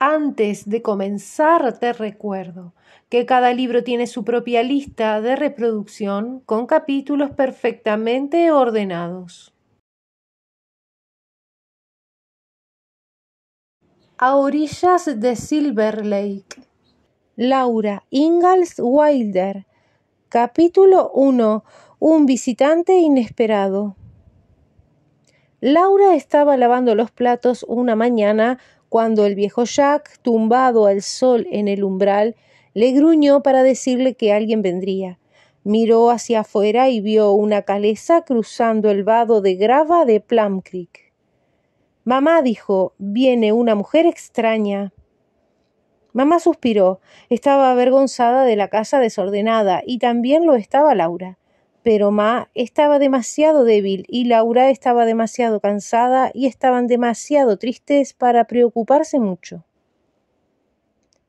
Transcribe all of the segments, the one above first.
Antes de comenzar, te recuerdo que cada libro tiene su propia lista de reproducción con capítulos perfectamente ordenados. A orillas de Silver Lake. Laura Ingalls Wilder. Capítulo 1. Un visitante inesperado. Laura estaba lavando los platos una mañana cuando el viejo Jack, tumbado al sol en el umbral, le gruñó para decirle que alguien vendría. Miró hacia afuera y vio una caleza cruzando el vado de grava de Plum Creek. Mamá dijo, viene una mujer extraña. Mamá suspiró. Estaba avergonzada de la casa desordenada y también lo estaba Laura pero Ma estaba demasiado débil y Laura estaba demasiado cansada y estaban demasiado tristes para preocuparse mucho.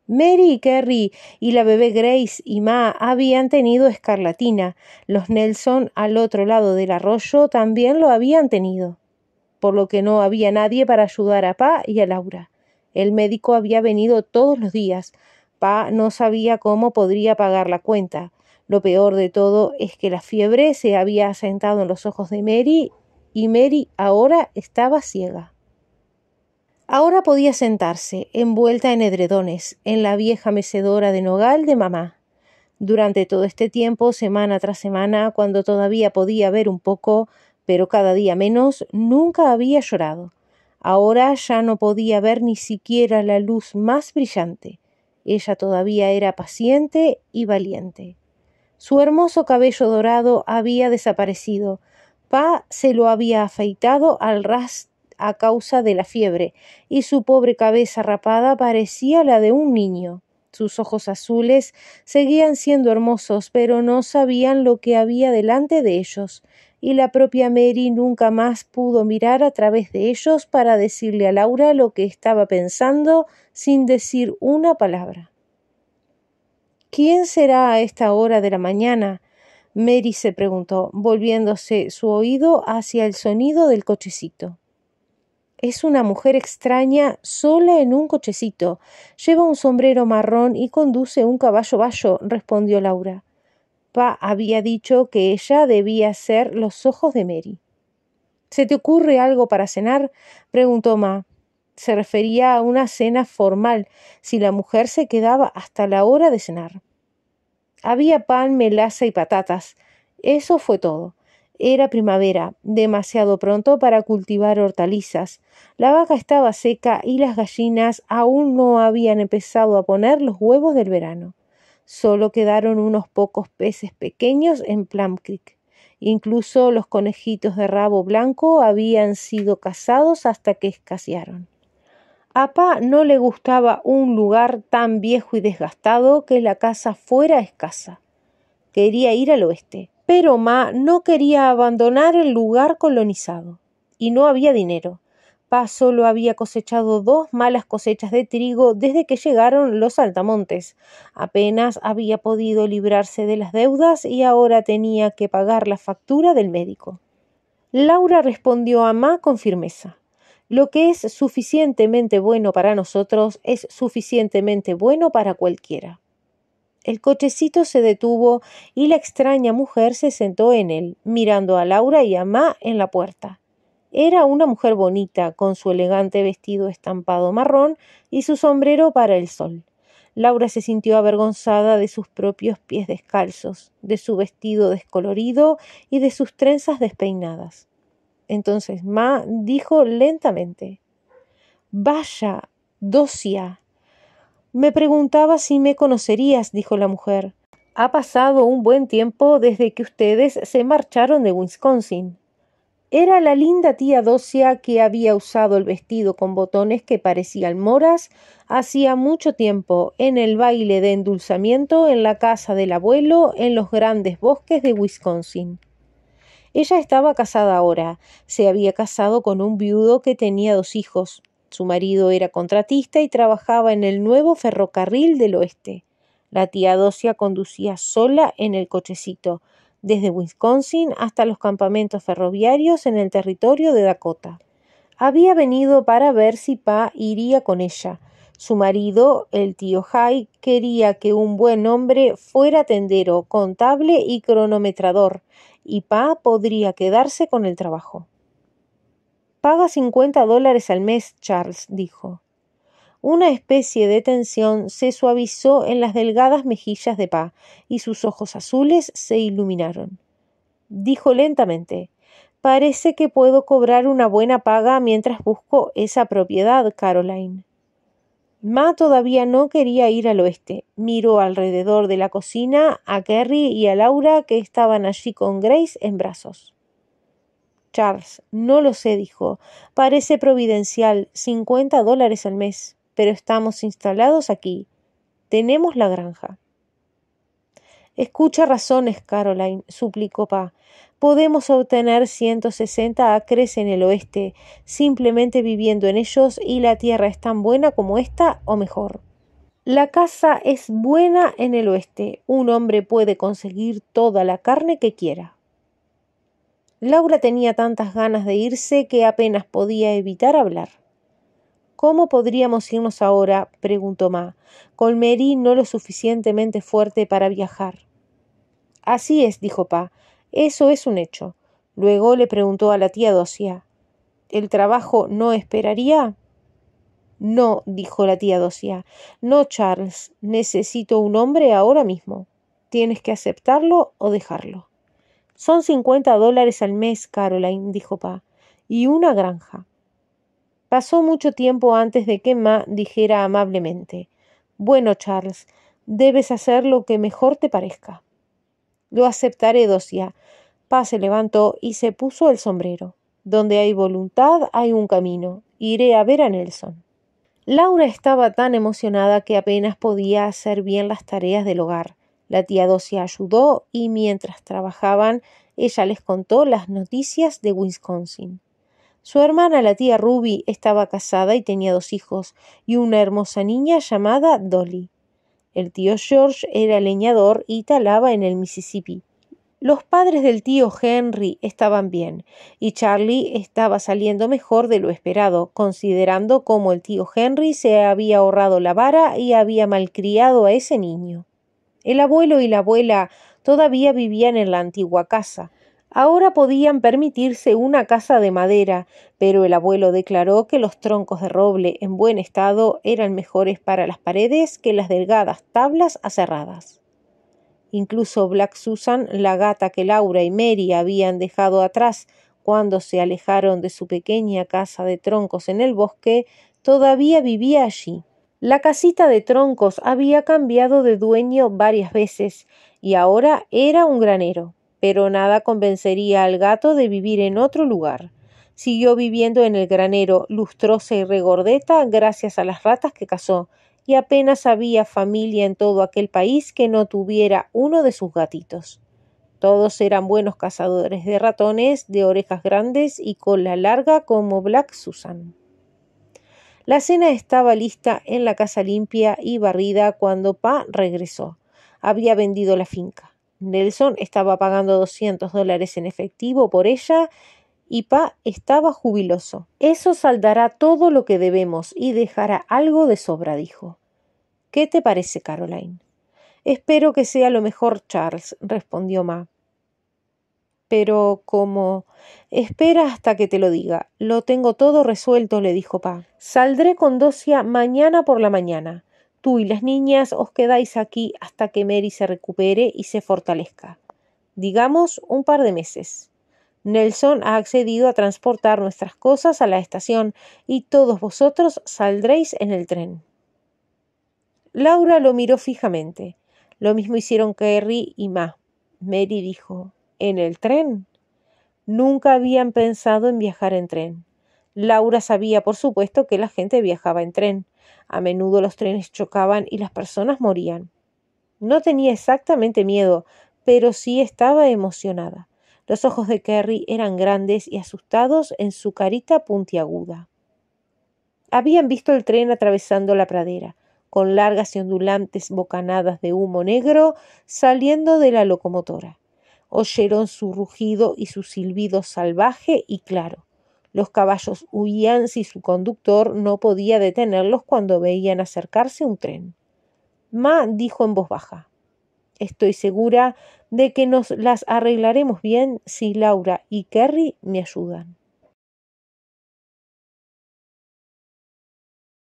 Mary y Kerry y la bebé Grace y Ma habían tenido escarlatina. Los Nelson al otro lado del arroyo también lo habían tenido, por lo que no había nadie para ayudar a Pa y a Laura. El médico había venido todos los días. Pa no sabía cómo podría pagar la cuenta. Lo peor de todo es que la fiebre se había asentado en los ojos de Mary y Mary ahora estaba ciega. Ahora podía sentarse, envuelta en edredones, en la vieja mecedora de nogal de mamá. Durante todo este tiempo, semana tras semana, cuando todavía podía ver un poco, pero cada día menos, nunca había llorado. Ahora ya no podía ver ni siquiera la luz más brillante. Ella todavía era paciente y valiente. Su hermoso cabello dorado había desaparecido. Pa se lo había afeitado al ras a causa de la fiebre, y su pobre cabeza rapada parecía la de un niño. Sus ojos azules seguían siendo hermosos, pero no sabían lo que había delante de ellos, y la propia Mary nunca más pudo mirar a través de ellos para decirle a Laura lo que estaba pensando sin decir una palabra. ¿Quién será a esta hora de la mañana? Mary se preguntó, volviéndose su oído hacia el sonido del cochecito. Es una mujer extraña, sola en un cochecito. Lleva un sombrero marrón y conduce un caballo bayo, respondió Laura. Pa había dicho que ella debía ser los ojos de Mary. ¿Se te ocurre algo para cenar? preguntó Ma se refería a una cena formal, si la mujer se quedaba hasta la hora de cenar. Había pan, melaza y patatas. Eso fue todo. Era primavera, demasiado pronto para cultivar hortalizas. La vaca estaba seca y las gallinas aún no habían empezado a poner los huevos del verano. Solo quedaron unos pocos peces pequeños en Plum Creek. Incluso los conejitos de rabo blanco habían sido cazados hasta que escasearon. A Pa no le gustaba un lugar tan viejo y desgastado que la casa fuera escasa. Quería ir al oeste, pero Ma no quería abandonar el lugar colonizado y no había dinero. Pa solo había cosechado dos malas cosechas de trigo desde que llegaron los altamontes. Apenas había podido librarse de las deudas y ahora tenía que pagar la factura del médico. Laura respondió a Ma con firmeza. Lo que es suficientemente bueno para nosotros es suficientemente bueno para cualquiera. El cochecito se detuvo y la extraña mujer se sentó en él, mirando a Laura y a Ma en la puerta. Era una mujer bonita, con su elegante vestido estampado marrón y su sombrero para el sol. Laura se sintió avergonzada de sus propios pies descalzos, de su vestido descolorido y de sus trenzas despeinadas. Entonces Ma dijo lentamente, Vaya, Docia! Me preguntaba si me conocerías, dijo la mujer. Ha pasado un buen tiempo desde que ustedes se marcharon de Wisconsin. Era la linda tía Docia que había usado el vestido con botones que parecían moras hacía mucho tiempo, en el baile de endulzamiento en la casa del abuelo en los grandes bosques de Wisconsin. Ella estaba casada ahora, se había casado con un viudo que tenía dos hijos. Su marido era contratista y trabajaba en el nuevo ferrocarril del oeste. La tía Docia conducía sola en el cochecito, desde Wisconsin hasta los campamentos ferroviarios en el territorio de Dakota. Había venido para ver si Pa iría con ella, su marido, el tío Jai, quería que un buen hombre fuera tendero, contable y cronometrador, y Pa podría quedarse con el trabajo. Paga 50 dólares al mes, Charles dijo. Una especie de tensión se suavizó en las delgadas mejillas de Pa, y sus ojos azules se iluminaron. Dijo lentamente Parece que puedo cobrar una buena paga mientras busco esa propiedad, Caroline. Ma todavía no quería ir al oeste. Miró alrededor de la cocina a Kerry y a Laura que estaban allí con Grace en brazos. Charles, no lo sé, dijo. Parece providencial, cincuenta dólares al mes, pero estamos instalados aquí. Tenemos la granja. Escucha razones, Caroline, suplicó Pa. Podemos obtener 160 acres en el oeste, simplemente viviendo en ellos y la tierra es tan buena como esta o mejor. La casa es buena en el oeste. Un hombre puede conseguir toda la carne que quiera. Laura tenía tantas ganas de irse que apenas podía evitar hablar. ¿Cómo podríamos irnos ahora? preguntó Ma. Colmerí no lo suficientemente fuerte para viajar. Así es, dijo Pa. Eso es un hecho. Luego le preguntó a la tía docia. ¿El trabajo no esperaría? No, dijo la tía docia. No, Charles. Necesito un hombre ahora mismo. Tienes que aceptarlo o dejarlo. Son cincuenta dólares al mes, Caroline, dijo Pa, y una granja. Pasó mucho tiempo antes de que Ma dijera amablemente Bueno, Charles, debes hacer lo que mejor te parezca. Lo aceptaré, Docia. Pa se levantó y se puso el sombrero. Donde hay voluntad hay un camino. Iré a ver a Nelson. Laura estaba tan emocionada que apenas podía hacer bien las tareas del hogar. La tía Docia ayudó y mientras trabajaban ella les contó las noticias de Wisconsin. Su hermana, la tía Ruby, estaba casada y tenía dos hijos y una hermosa niña llamada Dolly. El tío George era leñador y talaba en el Mississippi. Los padres del tío Henry estaban bien, y Charlie estaba saliendo mejor de lo esperado, considerando cómo el tío Henry se había ahorrado la vara y había malcriado a ese niño. El abuelo y la abuela todavía vivían en la antigua casa, Ahora podían permitirse una casa de madera, pero el abuelo declaró que los troncos de roble en buen estado eran mejores para las paredes que las delgadas tablas aserradas. Incluso Black Susan, la gata que Laura y Mary habían dejado atrás cuando se alejaron de su pequeña casa de troncos en el bosque, todavía vivía allí. La casita de troncos había cambiado de dueño varias veces y ahora era un granero pero nada convencería al gato de vivir en otro lugar. Siguió viviendo en el granero, lustrosa y regordeta gracias a las ratas que cazó, y apenas había familia en todo aquel país que no tuviera uno de sus gatitos. Todos eran buenos cazadores de ratones, de orejas grandes y cola larga como Black Susan. La cena estaba lista en la casa limpia y barrida cuando Pa regresó. Había vendido la finca. Nelson estaba pagando 200 dólares en efectivo por ella y Pa estaba jubiloso. Eso saldará todo lo que debemos y dejará algo de sobra, dijo. ¿Qué te parece, Caroline? Espero que sea lo mejor, Charles, respondió Ma. Pero como. Espera hasta que te lo diga. Lo tengo todo resuelto, le dijo Pa. Saldré con Docia mañana por la mañana. Tú y las niñas os quedáis aquí hasta que Mary se recupere y se fortalezca. Digamos un par de meses. Nelson ha accedido a transportar nuestras cosas a la estación y todos vosotros saldréis en el tren. Laura lo miró fijamente. Lo mismo hicieron Kerry y Ma. Mary dijo, ¿En el tren? Nunca habían pensado en viajar en tren. Laura sabía, por supuesto, que la gente viajaba en tren, a menudo los trenes chocaban y las personas morían. No tenía exactamente miedo, pero sí estaba emocionada. Los ojos de Kerry eran grandes y asustados en su carita puntiaguda. Habían visto el tren atravesando la pradera, con largas y ondulantes bocanadas de humo negro saliendo de la locomotora. Oyeron su rugido y su silbido salvaje y claro. Los caballos huían si su conductor no podía detenerlos cuando veían acercarse un tren. Ma dijo en voz baja, Estoy segura de que nos las arreglaremos bien si Laura y Kerry me ayudan.